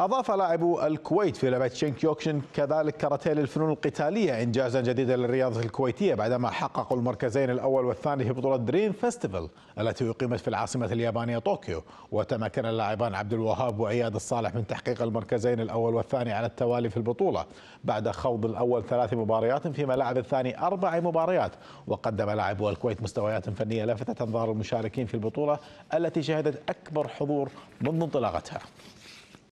أضاف لاعب الكويت في لعبة شينك يوكشن كذلك كاراتيه للفنون القتالية إنجازا جديدا للرياضة الكويتية بعدما حققوا المركزين الأول والثاني في بطولة دريم فيستيفال التي أقيمت في العاصمة اليابانية طوكيو وتمكن اللاعبان عبد الوهاب وعياد الصالح من تحقيق المركزين الأول والثاني على التوالي في البطولة بعد خوض الأول ثلاث مباريات فيما لعب الثاني أربع مباريات وقدم لاعبو الكويت مستويات فنية لفتت أنظار المشاركين في البطولة التي شهدت أكبر حضور منذ انطلاقتها